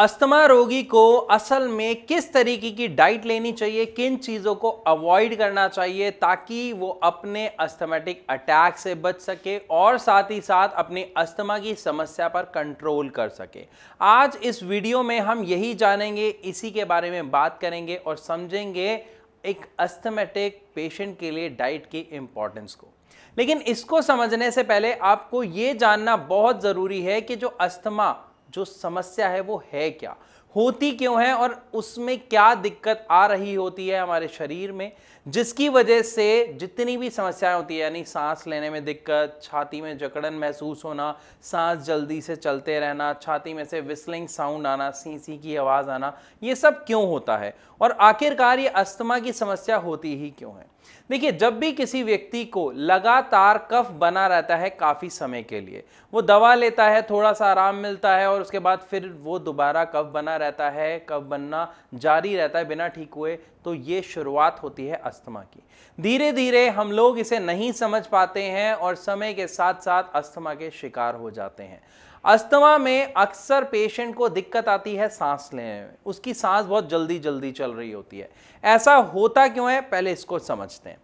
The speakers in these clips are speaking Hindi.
अस्थमा रोगी को असल में किस तरीके की डाइट लेनी चाहिए किन चीज़ों को अवॉइड करना चाहिए ताकि वो अपने अस्थमेटिक अटैक से बच सके और साथ ही साथ अपने अस्थमा की समस्या पर कंट्रोल कर सके आज इस वीडियो में हम यही जानेंगे इसी के बारे में बात करेंगे और समझेंगे एक अस्थमेटिक पेशेंट के लिए डाइट की इम्पोर्टेंस को लेकिन इसको समझने से पहले आपको ये जानना बहुत ज़रूरी है कि जो अस्थमा जो समस्या है वो है क्या होती क्यों है और उसमें क्या दिक्कत आ रही होती है हमारे शरीर में जिसकी वजह से जितनी भी समस्याएं होती है यानी सांस लेने में दिक्कत छाती में जकड़न महसूस होना सांस जल्दी से चलते रहना छाती में से विस्लिंग साउंड आना सीसी की आवाज़ आना ये सब क्यों होता है और आखिरकार ये अस्थमा की समस्या होती ही क्यों है देखिए जब भी किसी व्यक्ति को लगातार कफ बना रहता है काफ़ी समय के लिए वो दवा लेता है थोड़ा सा आराम मिलता है और उसके बाद फिर वो दोबारा कफ बना रहता है कफ बनना जारी रहता है बिना ठीक हुए तो ये शुरुआत होती है अस्थमा की धीरे धीरे हम लोग इसे नहीं समझ पाते हैं और समय के साथ साथ अस्थमा के शिकार हो जाते हैं अस्थमा में अक्सर पेशेंट को दिक्कत आती है सांस लेने में उसकी सांस बहुत जल्दी जल्दी चल रही होती है ऐसा होता क्यों है पहले इसको समझते हैं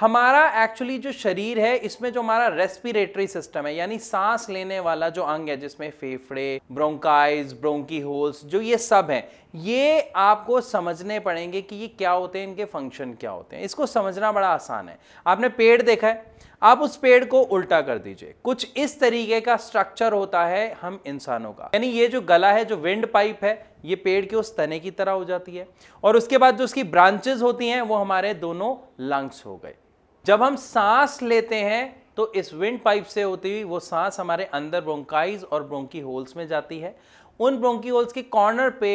हमारा एक्चुअली जो शरीर है इसमें जो हमारा रेस्पिरेटरी सिस्टम है यानी सांस लेने वाला जो अंग है जिसमें फेफड़े ब्रोंकाइज ब्रोंकी होल्स जो ये सब हैं ये आपको समझने पड़ेंगे कि ये क्या होते हैं इनके फंक्शन क्या होते हैं इसको समझना बड़ा आसान है आपने पेड़ देखा है आप उस पेड़ को उल्टा कर दीजिए कुछ इस तरीके का स्ट्रक्चर होता है हम इंसानों का यानी ये जो गला है जो विंड पाइप है ये पेड़ के उस तने की तरह हो जाती है और उसके बाद जो उसकी ब्रांचेज होती हैं वो हमारे दोनों लंग्स हो गए जब हम सांस लेते हैं तो इस विंड पाइप से होती हुई वो सांस हमारे अंदर ब्रोंकाइज और ब्रोंकी होल्स में जाती है उन ब्रोंकी होल्स के कॉर्नर पे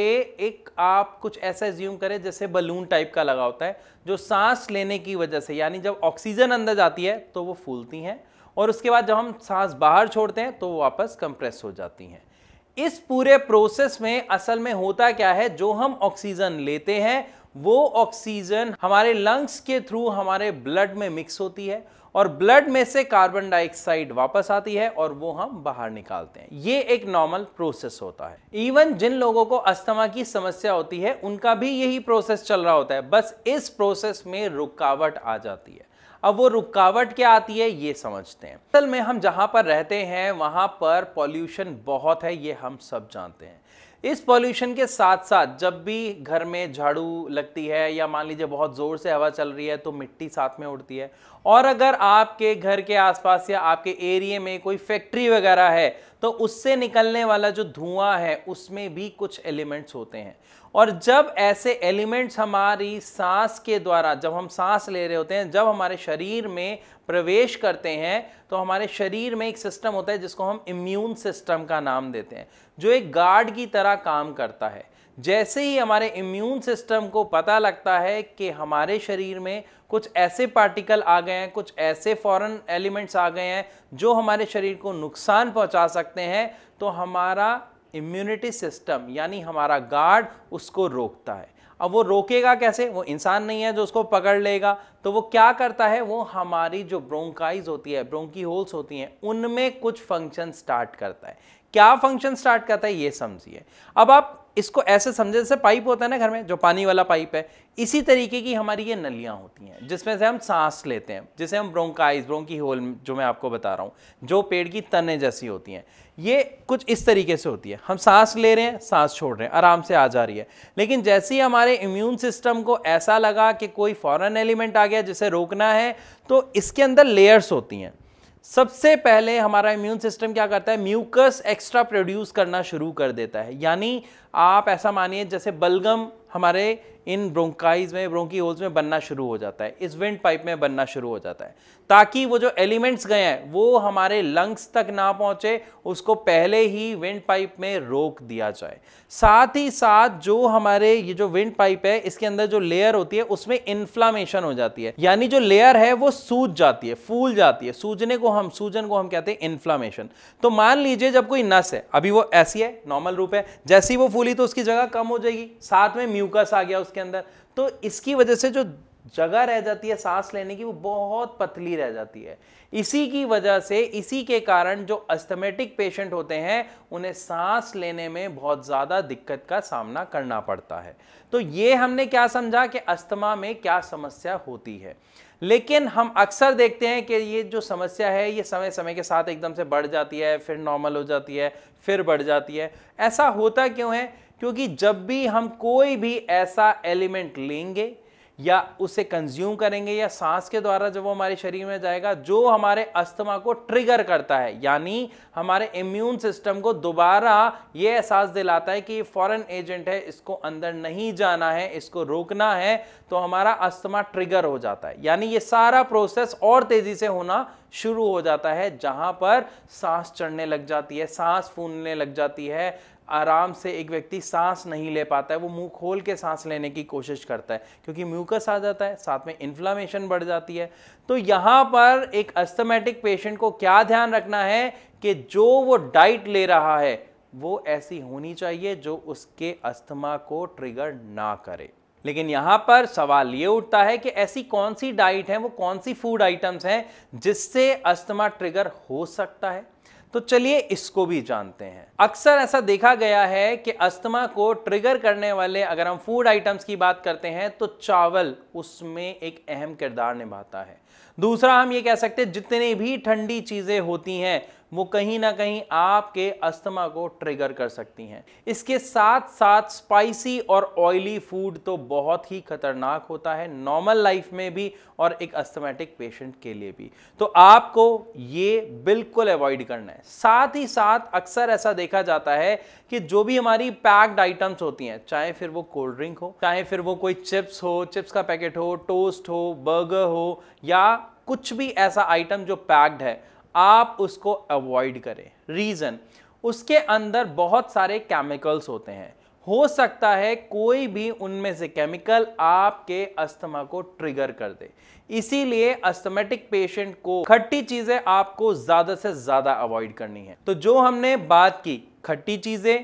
एक आप कुछ ऐसा ज्यूम करें जैसे बलून टाइप का लगा होता है जो सांस लेने की वजह से यानी जब ऑक्सीजन अंदर जाती है तो वो फूलती हैं और उसके बाद जब हम सांस बाहर छोड़ते हैं तो वो वापस कंप्रेस हो जाती हैं इस पूरे प्रोसेस में असल में होता क्या है जो हम ऑक्सीजन लेते हैं वो ऑक्सीजन हमारे लंग्स के थ्रू हमारे ब्लड में मिक्स होती है और ब्लड में से कार्बन डाइऑक्साइड वापस आती है और वो हम बाहर निकालते हैं ये एक नॉर्मल प्रोसेस होता है इवन जिन लोगों को अस्थमा की समस्या होती है उनका भी यही प्रोसेस चल रहा होता है बस इस प्रोसेस में रुकावट आ जाती है अब वो रुकावट क्या आती है ये समझते हैं असल में हम जहाँ पर रहते हैं वहाँ पर पॉल्यूशन बहुत है ये हम सब जानते हैं इस पॉल्यूशन के साथ साथ जब भी घर में झाड़ू लगती है या मान लीजिए बहुत ज़ोर से हवा चल रही है तो मिट्टी साथ में उड़ती है और अगर आपके घर के आसपास या आपके एरिए में कोई फैक्ट्री वगैरह है तो उससे निकलने वाला जो धुआं है उसमें भी कुछ एलिमेंट्स होते हैं और जब ऐसे एलिमेंट्स हमारी सांस के द्वारा जब हम सांस ले रहे होते हैं जब हमारे शरीर में प्रवेश करते हैं तो हमारे शरीर में एक सिस्टम होता है जिसको हम इम्यून सिस्टम का नाम देते हैं जो एक गार्ड की तरह काम करता है जैसे ही हमारे इम्यून सिस्टम को पता लगता है कि हमारे शरीर में कुछ ऐसे पार्टिकल आ गए हैं कुछ ऐसे फॉरेन एलिमेंट्स आ गए हैं जो हमारे शरीर को नुकसान पहुंचा सकते हैं तो हमारा इम्यूनिटी सिस्टम यानी हमारा गार्ड उसको रोकता है अब वो रोकेगा कैसे वो इंसान नहीं है जो उसको पकड़ लेगा तो वो क्या करता है वो हमारी जो ब्रोंकाइज होती है ब्रोंकी होल्स होती हैं उनमें कुछ फंक्शन स्टार्ट करता है क्या फंक्शन स्टार्ट करता है ये समझिए अब आप इसको ऐसे समझे जैसे पाइप होता है ना घर में जो पानी वाला पाइप है इसी तरीके की हमारी ये नलियाँ होती हैं जिसमें से हम सांस लेते हैं जिसे हम ब्रोंकाइज ब्रोंकी होल जो मैं आपको बता रहा हूँ जो पेड़ की तने जैसी होती हैं ये कुछ इस तरीके से होती है हम सांस ले रहे हैं सांस छोड़ रहे हैं आराम से आ जा रही है लेकिन जैसे ही हमारे इम्यून सिस्टम को ऐसा लगा कि कोई फॉरन एलिमेंट आ गया जिसे रोकना है तो इसके अंदर लेयर्स होती हैं सबसे पहले हमारा इम्यून सिस्टम क्या करता है म्यूकस एक्स्ट्रा प्रोड्यूस करना शुरू कर देता है यानी आप ऐसा मानिए जैसे बलगम हमारे इन ब्रोंकाइज में ब्रोंकी होल्स में बनना शुरू हो जाता है इस विंड पाइप में बनना शुरू हो जाता है ताकि वो जो एलिमेंट्स गए हैं वो हमारे लंग्स तक ना पहुंचे उसको पहले ही विंड पाइप में रोक दिया जाए साथ ही साथ जो हमारे ये जो विंड पाइप है इसके अंदर जो लेयर होती है उसमें इन्फ्लामेशन हो जाती है यानी जो लेयर है वो सूज जाती है फूल जाती है सूजने को हम सूजन को हम कहते हैं इन्फ्लामेशन तो मान लीजिए जब कोई नस है अभी वो ऐसी है नॉर्मल रूप है जैसी वो फूली तो उसकी जगह कम हो जाएगी साथ में म्यूकस आ गया उस के अंदर तो इसकी वजह से जो जगह रह जाती है सांस लेने की वो बहुत पतली रह जाती है इसी की वजह से इसी के कारण जो अस्थमेटिक पेशेंट होते हैं उन्हें सांस लेने में बहुत ज़्यादा दिक्कत का सामना करना पड़ता है तो ये हमने क्या समझा कि अस्थमा में क्या समस्या होती है लेकिन हम अक्सर देखते हैं कि ये जो समस्या है ये समय समय के साथ एकदम से बढ़ जाती है फिर नॉर्मल हो जाती है फिर बढ़ जाती है ऐसा होता क्यों है क्योंकि जब भी हम कोई भी ऐसा एलिमेंट लेंगे या उसे कंज्यूम करेंगे या सांस के द्वारा जब वो हमारे शरीर में जाएगा जो हमारे अस्थमा को ट्रिगर करता है यानी हमारे इम्यून सिस्टम को दोबारा ये एहसास दिलाता है कि ये फॉरेन एजेंट है इसको अंदर नहीं जाना है इसको रोकना है तो हमारा अस्थमा ट्रिगर हो जाता है यानी ये सारा प्रोसेस और तेज़ी से होना शुरू हो जाता है जहाँ पर सांस चढ़ने लग जाती है सांस फूलने लग जाती है आराम से एक व्यक्ति सांस नहीं ले पाता है वो मुंह खोल के सांस लेने की कोशिश करता है क्योंकि म्यूकस आ जाता है साथ में इन्फ्लामेशन बढ़ जाती है तो यहाँ पर एक अस्थमेटिक पेशेंट को क्या ध्यान रखना है कि जो वो डाइट ले रहा है वो ऐसी होनी चाहिए जो उसके अस्थमा को ट्रिगर ना करे लेकिन यहां पर सवाल ये उठता है कि ऐसी कौन सी डाइट है वो कौन सी फूड आइटम्स हैं जिससे अस्थमा ट्रिगर हो सकता है तो चलिए इसको भी जानते हैं अक्सर ऐसा देखा गया है कि अस्थमा को ट्रिगर करने वाले अगर हम फूड आइटम्स की बात करते हैं तो चावल उसमें एक अहम किरदार निभाता है दूसरा हम ये कह सकते हैं जितने भी ठंडी चीज़ें होती हैं वो कहीं ना कहीं आपके अस्थमा को ट्रिगर कर सकती हैं इसके साथ साथ स्पाइसी और ऑयली फूड तो बहुत ही खतरनाक होता है नॉर्मल लाइफ में भी और एक अस्थमेटिक पेशेंट के लिए भी तो आपको ये बिल्कुल अवॉइड करना है साथ ही साथ अक्सर ऐसा देखा जाता है कि जो भी हमारी पैक्ड आइटम्स होती हैं चाहे फिर वो कोल्ड ड्रिंक हो चाहे फिर वो कोई चिप्स हो चिप्स का पैकेट हो टोस्ट हो बर्गर हो या कुछ भी ऐसा आइटम जो पैक्ड है आप उसको अवॉइड करें रीज़न उसके अंदर बहुत सारे केमिकल्स होते हैं हो सकता है कोई भी उनमें से केमिकल आपके अस्थमा को ट्रिगर कर दे इसीलिए अस्थमेटिक पेशेंट को खट्टी चीज़ें आपको ज़्यादा से ज़्यादा अवॉइड करनी है तो जो हमने बात की खट्टी चीज़ें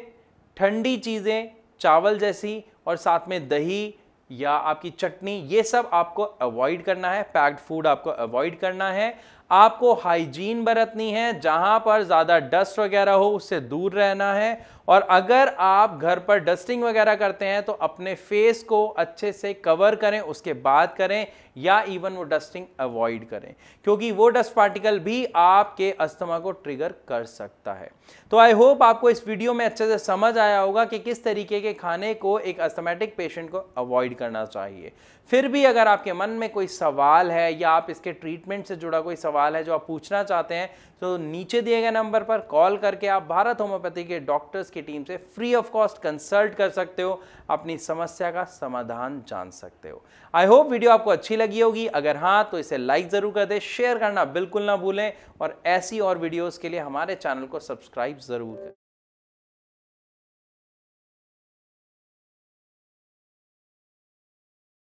ठंडी चीज़ें चावल जैसी और साथ में दही या आपकी चटनी ये सब आपको अवॉइड करना है पैक्ड फूड आपको अवॉइड करना है आपको हाइजीन बरतनी है जहां पर ज़्यादा डस्ट वगैरह हो उससे दूर रहना है और अगर आप घर पर डस्टिंग वगैरह करते हैं तो अपने फेस को अच्छे से कवर करें उसके बाद करें या इवन वो डस्टिंग अवॉइड करें क्योंकि वो डस्ट पार्टिकल भी आपके अस्थमा को ट्रिगर कर सकता है तो आई होप आपको इस वीडियो में अच्छे से समझ आया होगा कि किस तरीके के खाने को एक अस्थमेटिक पेशेंट को अवॉइड करना चाहिए फिर भी अगर आपके मन में कोई सवाल है या आप इसके ट्रीटमेंट से जुड़ा कोई सवाल सवाल है जो आप पूछना चाहते हैं तो नीचे दिए गए नंबर पर कॉल करके आप भारत होम्योपैथी के डॉक्टर्स की टीम से फ्री ऑफ कॉस्ट कंसल्ट कर सकते हो अपनी समस्या का समाधान जान सकते हो आई होप वीडियो आपको अच्छी लगी होगी अगर हाँ तो इसे लाइक ज़रूर कर दें शेयर करना बिल्कुल ना भूलें और ऐसी और वीडियोज़ के लिए हमारे चैनल को सब्सक्राइब ज़रूर करें